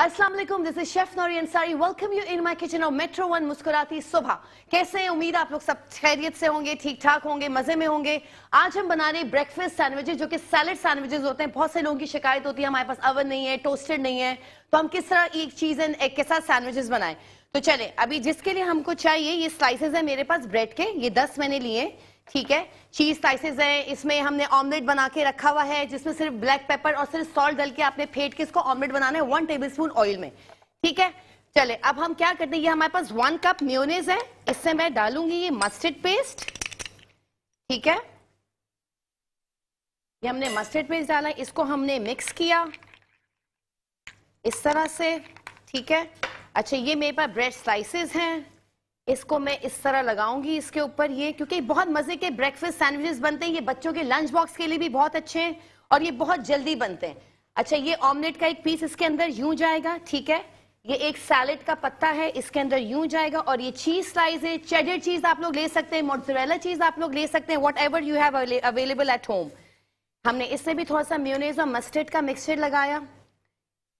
अस्सलाम वालेकुम this is chef Nouri Ansari welcome you in my kitchen और मेट्रो वन मुस्कुराती सुबह कैसे हैं उम्मीद आप लोग सब खैरियत से होंगे ठीक ठाक होंगे मजे में होंगे आज हम बना रहे ब्रेकफास्ट सैंडविचेस जो कि सैलड सैंडविचेस होते हैं बहुत से लोगों की शिकायत होती है हमारे पास अवन नहीं है टोस्टेड नहीं है तो हम किस तरह एक चीज एक के साथ सैंडविचेस बनाए तो चले अभी जिसके लिए हमको चाहिए ये स्लाइसेज है मेरे पास ब्रेड के ये दस मैंने लिए ठीक है चीज स्लाइसेस हैं इसमें हमने ऑमलेट बना के रखा हुआ है जिसमें सिर्फ ब्लैक पेपर और सिर्फ सॉल्ट डल के आपने फेंट के इसको ऑमलेट बनाना है वन टेबल स्पून ऑयल में ठीक है चले अब हम क्या करते हैं ये हमारे पास वन कप म्योनेज है इससे मैं डालूंगी ये मस्टर्ड पेस्ट ठीक है ये हमने मस्टर्ड पेस्ट डाला इसको हमने मिक्स किया इस तरह से ठीक है अच्छा ये मेरे पास ब्रेड स्लाइसेस हैं इसको मैं इस तरह लगाऊंगी इसके ऊपर ये क्योंकि बहुत मजे के ब्रेकफास्ट सैंडविचेस बनते हैं ये बच्चों के लंच बॉक्स के लिए भी बहुत अच्छे हैं और ये बहुत जल्दी बनते हैं अच्छा ये ऑमलेट का एक पीस इसके अंदर यूं जाएगा ठीक है ये एक सैलेड का पत्ता है इसके अंदर यूं जाएगा और ये चीज स्लाइस है चेडर चीज आप लोग ले सकते हैं मोटरेला चीज आप लोग ले सकते हैं whatever you have available at home हमने इससे भी थोड़ा सा म्यूनेज और मस्टर्ड का मिक्सचर लगाया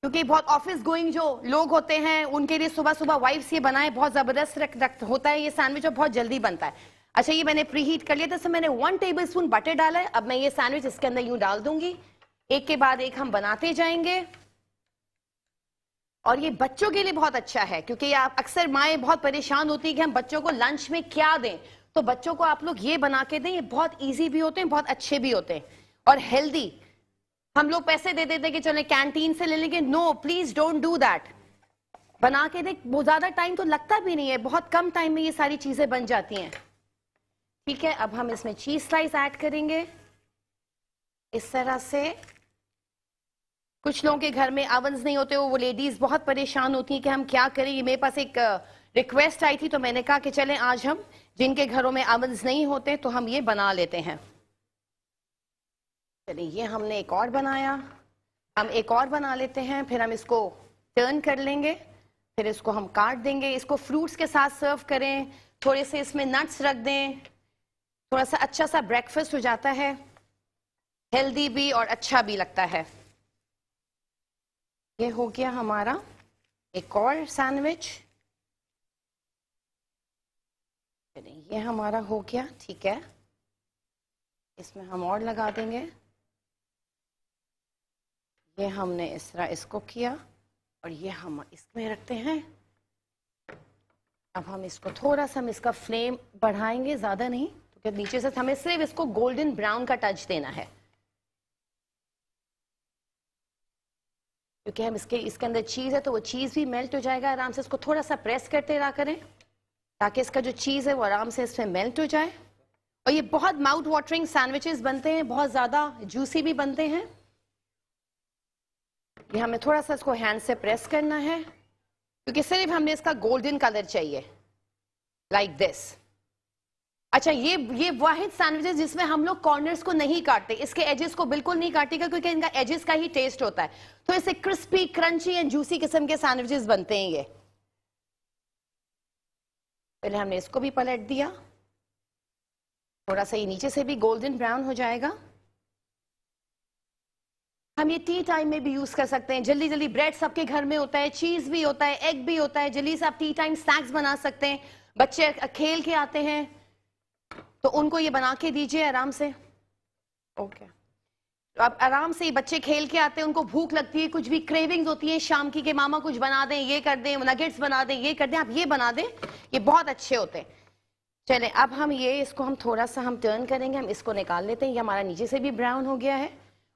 क्योंकि बहुत ऑफिस गोइंग जो लोग होते हैं उनके लिए सुबह सुबह वाइफ ये बनाए बहुत ज़बरदस्त रख रख होता है ये सैंडविच और बहुत जल्दी बनता है अच्छा ये मैंने प्री हीट कर लिया था मैंने वन टेबल स्पून बटर डाला है अब मैं ये सैंडविच इसके अंदर यूं डाल दूंगी एक के बाद एक हम बनाते जाएंगे और ये बच्चों के लिए बहुत अच्छा है क्योंकि आप अक्सर माए बहुत परेशान होती है कि हम बच्चों को लंच में क्या दें तो बच्चों को आप लोग ये बना के दें ये बहुत ईजी भी होते हैं बहुत अच्छे भी होते हैं और हेल्दी हम लोग पैसे दे देते कि चले कैंटीन से ले लेंगे no please don't do that बना के देख बहुत ज्यादा टाइम तो लगता भी नहीं है बहुत कम टाइम में ये सारी चीजें बन जाती हैं ठीक है अब हम इसमें चीज स्लाइस ऐड करेंगे इस तरह से कुछ लोगों के घर में अवंस नहीं होते हो वो लेडीज बहुत परेशान होती हैं कि हम क्या करें ये मेरे पास एक रिक्वेस्ट आई थी तो मैंने कहा कि चलें आज हम जिनके घरों में अवंस नहीं होते तो हम ये बना लेते हैं चलिए ये हमने एक और बनाया हम एक और बना लेते हैं फिर हम इसको टर्न कर लेंगे फिर इसको हम काट देंगे इसको फ्रूट्स के साथ सर्व करें थोड़े से इसमें नट्स रख दें थोड़ा सा अच्छा सा ब्रेकफास्ट हो जाता है हेल्दी भी और अच्छा भी लगता है ये हो गया हमारा एक और सैंडविच ये हमारा हो गया ठीक है इसमें हम और लगा देंगे ये हमने इस तरह इसको किया और ये हम इसमें रखते हैं अब हम इसको थोड़ा सा हम इसका फ्लेम बढ़ाएंगे ज़्यादा नहीं क्योंकि नीचे से हमें सिर्फ इसको गोल्डन ब्राउन का टच देना है क्योंकि हम इसके इसके अंदर चीज़ है तो वो चीज़ भी मेल्ट हो जाएगा आराम से इसको थोड़ा सा प्रेस करते रहा करें ताकि इसका जो चीज़ है वो आराम से इसमें मेल्ट हो जाए और ये बहुत माउथ वाटरिंग सैंडविचेस बनते हैं बहुत ज़्यादा जूसी भी बनते हैं ये हमें थोड़ा सा इसको हैंड से प्रेस करना है क्योंकि सिर्फ हमने इसका गोल्डन कलर चाहिए लाइक like दिस अच्छा ये ये वाहिद सैंडविचेस जिसमें हम लोग कॉर्नर्स को नहीं काटते इसके एजेस को बिल्कुल नहीं काटते क्योंकि इनका एजेस का ही टेस्ट होता है तो इसे क्रिस्पी क्रंची एंड जूसी किस्म के सैंडविचेस बनते हैं ये पहले हमने इसको भी पलट दिया थोड़ा सा ये नीचे से भी गोल्डन ब्राउन हो जाएगा हम ये टी टाइम में भी यूज कर सकते हैं जल्दी जल्दी ब्रेड सबके घर में होता है चीज भी होता है एग भी होता है जल्दी से आप टी टाइम स्नैक्स बना सकते हैं बच्चे खेल के आते हैं तो उनको ये बना के दीजिए आराम से ओके तो आप आराम से बच्चे खेल के आते हैं उनको भूख लगती है कुछ भी क्रेविंग्स होती है शाम की के मामा कुछ बना दें ये कर दें नगेट्स बना दें ये कर दें आप ये बना दें ये बहुत अच्छे होते हैं चले अब हम ये इसको हम थोड़ा सा हम टर्न करेंगे हम इसको निकाल लेते हैं ये हमारा नीचे से भी ब्राउन हो गया है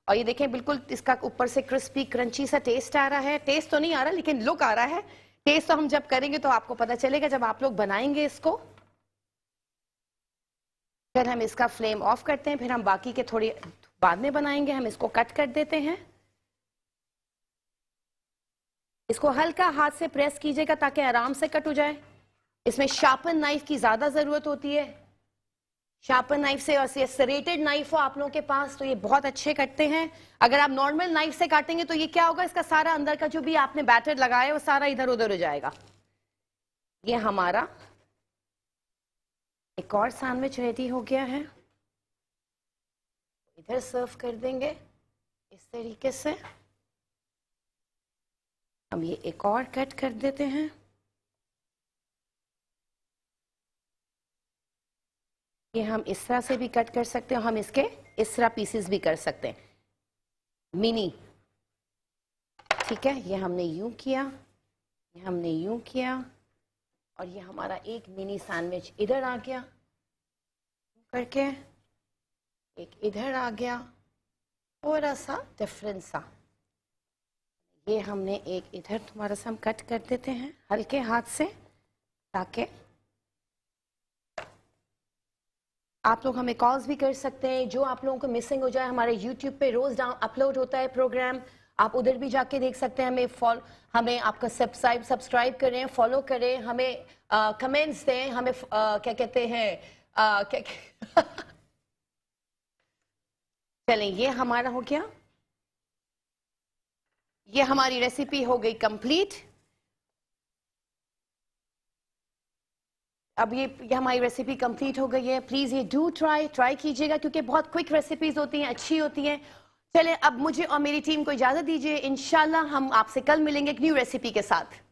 और ये देखें बिल्कुल इसका ऊपर से क्रिस्पी क्रंची सा टेस्ट आ रहा है टेस्ट तो नहीं आ रहा लेकिन लुक आ रहा है टेस्ट तो हम जब करेंगे तो आपको पता चलेगा जब आप लोग बनाएंगे इसको फिर हम इसका फ्लेम ऑफ करते हैं फिर हम बाकी के थोड़ी बाद में बनाएंगे हम इसको कट कर देते हैं इसको हल्का हाथ से प्रेस कीजिएगा ताकि आराम से कट हो जाए इसमें शार्पन नाइफ की ज़्यादा ज़रूरत होती है शार्पन नाइफ से और ये सरेटेड नाइफ हो आप लोगों के पास तो ये बहुत अच्छे कटते हैं अगर आप नॉर्मल नाइफ से काटेंगे तो ये क्या होगा इसका सारा अंदर का जो भी आपने बैटर लगाया वो सारा इधर उधर हो जाएगा ये हमारा एक और सैंडविच रेडी हो गया है इधर सर्व कर देंगे इस तरीके से अब ये एक और कट कर देते हैं ये हम इस तरह से भी कट कर सकते हैं हम इसके इस तरह पीसेस भी कर सकते हैं मिनी ठीक है ये हमने यूं किया ये हमने यूं किया और ये हमारा एक मिनी सैंडविच इधर आ गया करके एक इधर आ गया थोड़ा सा डिफरेंस सा ये हमने एक इधर तुम्हारा सा हम कट कर देते हैं हल्के हाथ से ताकि आप लोग हमें कॉल्स भी कर सकते हैं जो आप लोगों को मिसिंग हो जाए हमारे यूट्यूब पे रोज डाउन अपलोड होता है प्रोग्राम आप उधर भी जाके देख सकते हैं हमें फॉलो हमें आपका सब्सक्राइब सब्सक्राइब करें फॉलो करें हमें कमेंट्स दें हमें आ, क्या कहते हैं क्या, चलें ये हमारा हो गया ये हमारी रेसिपी हो गई कंप्लीट अब ये, हमारी रेसिपी कंप्लीट हो गई है प्लीज़ ये डू ट्राई ट्राई कीजिएगा क्योंकि बहुत क्विक रेसिपीज़ होती हैं अच्छी होती हैं चले अब मुझे और मेरी टीम को इजाज़त दीजिए इनशाला हम आपसे कल मिलेंगे एक न्यू रेसिपी के साथ